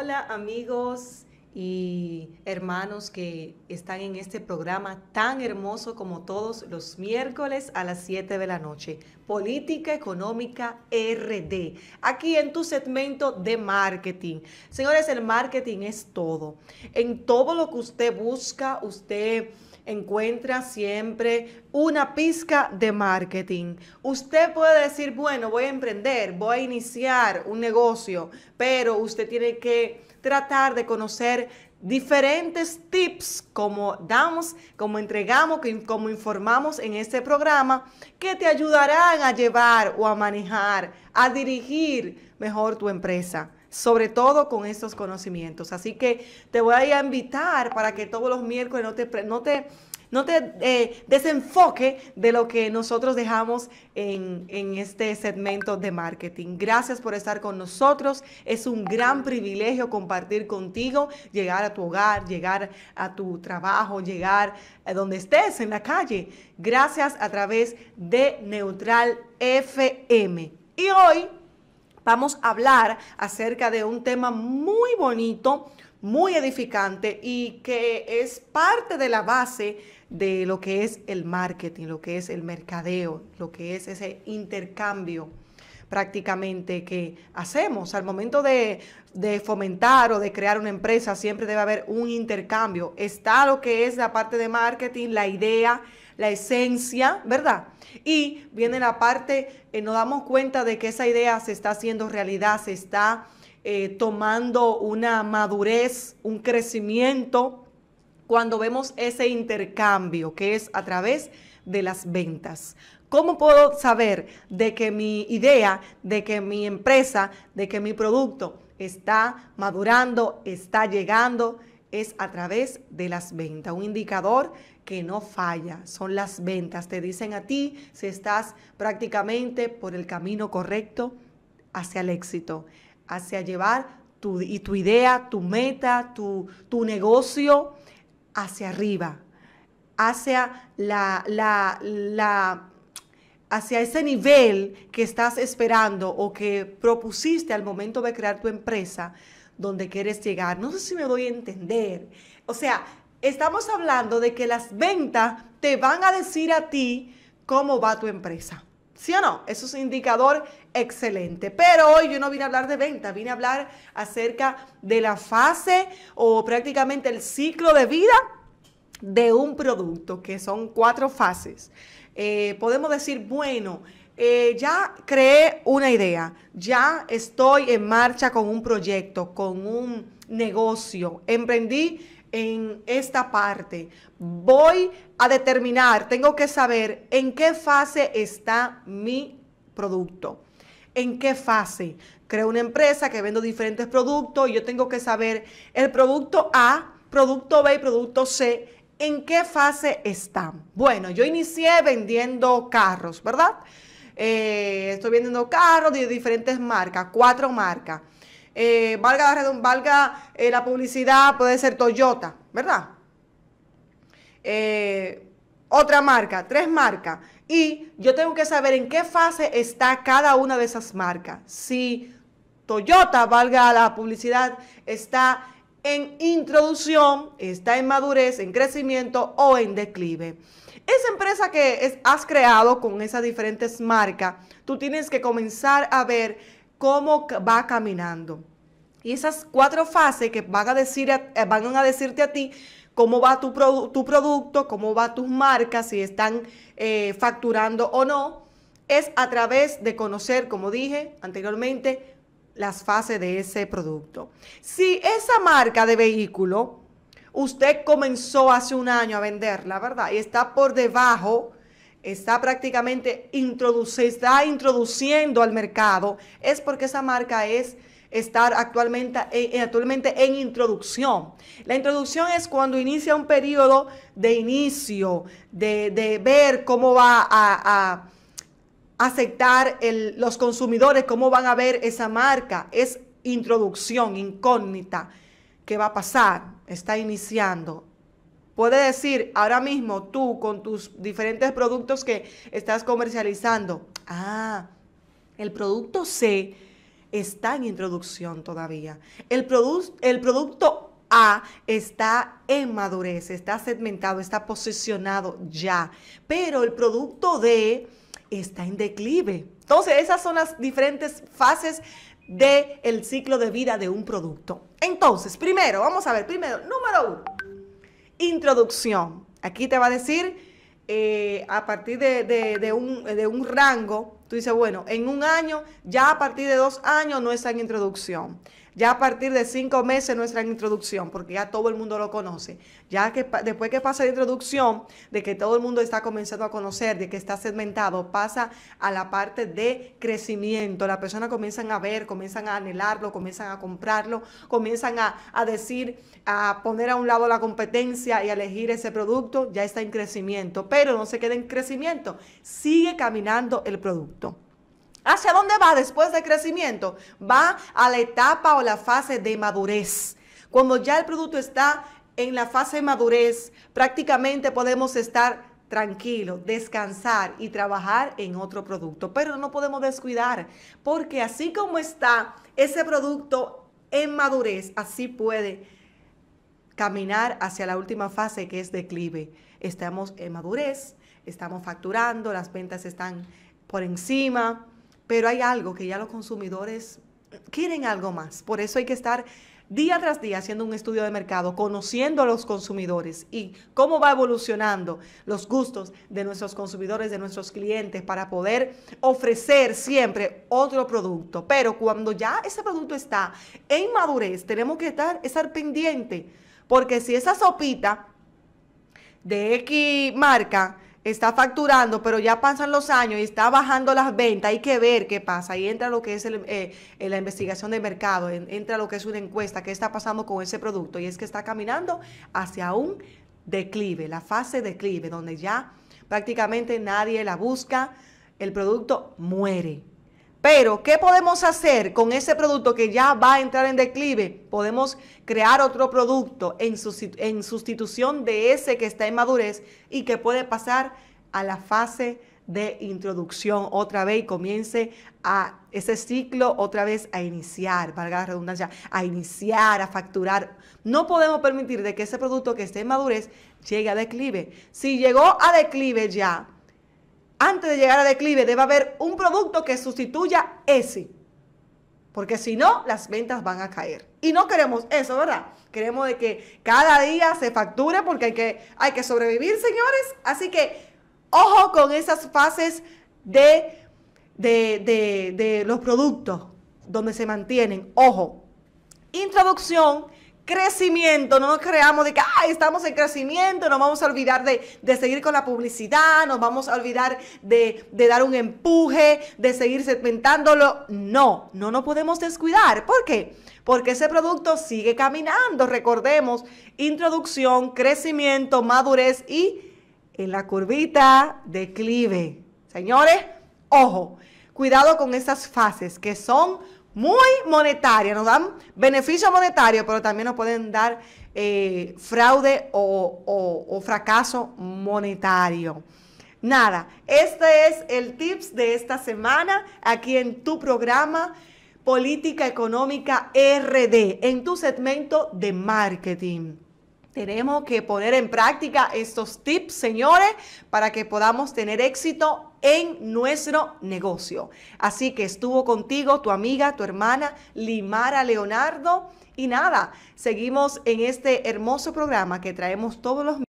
Hola amigos y hermanos que están en este programa tan hermoso como todos los miércoles a las 7 de la noche. Política Económica RD, aquí en tu segmento de marketing. Señores, el marketing es todo. En todo lo que usted busca, usted encuentra siempre una pizca de marketing. Usted puede decir, bueno, voy a emprender, voy a iniciar un negocio, pero usted tiene que tratar de conocer diferentes tips como damos, como entregamos, como informamos en este programa, que te ayudarán a llevar o a manejar, a dirigir mejor tu empresa sobre todo con estos conocimientos. Así que te voy a invitar para que todos los miércoles no te, no te, no te eh, desenfoque de lo que nosotros dejamos en, en este segmento de marketing. Gracias por estar con nosotros. Es un gran privilegio compartir contigo, llegar a tu hogar, llegar a tu trabajo, llegar a donde estés, en la calle. Gracias a través de Neutral FM. Y hoy vamos a hablar acerca de un tema muy bonito, muy edificante y que es parte de la base de lo que es el marketing, lo que es el mercadeo, lo que es ese intercambio prácticamente que hacemos. Al momento de, fomentar o de crear una empresa, siempre debe haber un intercambio. Está lo que es la parte de marketing, la idea, la esencia, ¿verdad? Y viene la parte, eh, nos damos cuenta de que esa idea se está haciendo realidad, se está eh, tomando una madurez, un crecimiento, cuando vemos ese intercambio que es a través de las ventas. ¿Cómo puedo saber de que mi idea, de que mi empresa, de que mi producto está madurando, está llegando? Es a través de las ventas, un indicador que no falla, son las ventas. Te dicen a ti si estás prácticamente por el camino correcto hacia el éxito, hacia llevar tu, y tu idea, tu meta, tu, negocio hacia arriba, hacia la hacia ese nivel que estás esperando o que propusiste al momento de crear tu empresa donde quieres llegar. No sé si me doy a entender. O sea, estamos hablando de que las ventas te van a decir a ti cómo va tu empresa. ¿Sí o no? Eso es un indicador excelente. Pero hoy yo no vine a hablar de venta, vine a hablar acerca de la fase o prácticamente el ciclo de vida de un producto, que son cuatro fases. Eh, podemos decir, bueno, eh, ya creé una idea, ya estoy en marcha con un proyecto, con un negocio, emprendí en esta parte. Voy a determinar, tengo que saber en qué fase está mi producto. ¿En qué fase? Creo una empresa que vendo diferentes productos yo tengo que saber el producto A, producto B y producto C ¿En qué fase están? Bueno, yo inicié vendiendo carros, ¿verdad? Eh, estoy vendiendo carros de diferentes marcas, cuatro marcas. Eh, valga la, valga, eh, la publicidad, puede ser Toyota, ¿verdad? otra marca, tres marcas. Y yo tengo que saber en qué fase está cada una de esas marcas. Si Toyota, valga la publicidad, está en introducción, está en madurez, en crecimiento o en declive. Esa empresa que has creado con esas diferentes marcas, tú tienes que comenzar a ver cómo va caminando. Y esas cuatro fases que van a, decir, eh, van a decirte a ti cómo va tu, producto, cómo va tus marcas, si están eh, facturando o no, es a través de conocer, como dije anteriormente, las fases de ese producto. Si esa marca de vehículo, usted comenzó hace un año a venderla, ¿verdad? Y está por debajo, está prácticamente está introduciendo al mercado, es porque esa marca es estar actualmente, eh, eh, actualmente en introducción. La introducción es cuando inicia un periodo de inicio, de, ver cómo va a aceptar los consumidores, cómo van a ver esa marca. Es introducción, incógnita, ¿Qué va a pasar, está iniciando. Puede decir ahora mismo tú con tus diferentes productos que estás comercializando, ah, el producto C está en introducción todavía. El, el producto A está en madurez, está segmentado, está posicionado ya. Pero el producto D está en declive. Entonces, esas son las diferentes fases del el ciclo de vida de un producto. Entonces, primero, vamos a ver, primero, número uno, introducción. Aquí te va a decir, eh, a partir de, de, un, de un rango, Tú dices, bueno, en un año, ya a partir de dos años no está en introducción. Ya a partir de cinco meses no está en introducción, porque ya todo el mundo lo conoce. Ya que después que pasa la introducción, de que todo el mundo está comenzando a conocer, de que está segmentado, pasa a la parte de crecimiento. Las personas comienzan a ver, comienzan a anhelarlo, comienzan a comprarlo, comienzan a, a decir, a poner a un lado la competencia y a elegir ese producto. Ya está en crecimiento, pero no se queda en crecimiento. Sigue caminando el producto. ¿Hacia dónde va después del crecimiento? Va a la etapa o la fase de madurez. Cuando ya el producto está en la fase de madurez, prácticamente podemos estar tranquilos, descansar y trabajar en otro producto. Pero no podemos descuidar, porque así como está ese producto en madurez, así puede caminar hacia la última fase que es declive. Estamos en madurez, estamos facturando, las ventas están por encima, pero hay algo que ya los consumidores quieren algo más. Por eso hay que estar día tras día haciendo un estudio de mercado, conociendo a los consumidores y cómo va evolucionando los gustos de nuestros consumidores, de nuestros clientes, para poder ofrecer siempre otro producto. Pero cuando ya ese producto está en madurez, tenemos que estar, estar pendiente, porque si esa sopita de X marca está facturando, pero ya pasan los años y está bajando las ventas, hay que ver qué pasa. Ahí entra lo que es eh, eh, la investigación de mercado, entra lo que es una encuesta, qué está pasando con ese producto. Y es que está caminando hacia un declive, la fase declive, donde ya prácticamente nadie la busca, el producto muere. Pero, ¿qué podemos hacer con ese producto que ya va a entrar en declive? Podemos crear otro producto en, sustitución de ese que está en madurez y que puede pasar a la fase de introducción otra vez y comience a ese ciclo otra vez a iniciar, valga la redundancia, a iniciar, a facturar. No podemos permitir de que ese producto que está en madurez llegue a declive. Si llegó a declive ya, antes de llegar a declive, debe haber un producto que sustituya ese. Porque si no, las ventas van a caer. Y no queremos eso, ¿verdad? Queremos de que cada día se facture porque hay que, hay que sobrevivir, señores. Así que ojo con esas fases de, de, de los productos donde se mantienen. Ojo. Introducción crecimiento, no nos creamos de que estamos en crecimiento, nos vamos a olvidar de, seguir con la publicidad, nos vamos a olvidar de, de, dar un empuje, de seguir segmentándolo. No, no nos podemos descuidar. ¿Por qué? Porque ese producto sigue caminando. Recordemos, introducción, crecimiento, madurez y en la curvita, declive. Señores, ojo, cuidado con esas fases que son muy monetaria, nos dan beneficio monetario, pero también nos pueden dar eh, fraude o, o fracaso monetario. Nada, este es el tips de esta semana aquí en tu programa Política Económica RD, en tu segmento de marketing. Tenemos que poner en práctica estos tips, señores, para que podamos tener éxito en nuestro negocio. Así que estuvo contigo tu amiga, tu hermana, Limara Leonardo. Y nada, seguimos en este hermoso programa que traemos todos los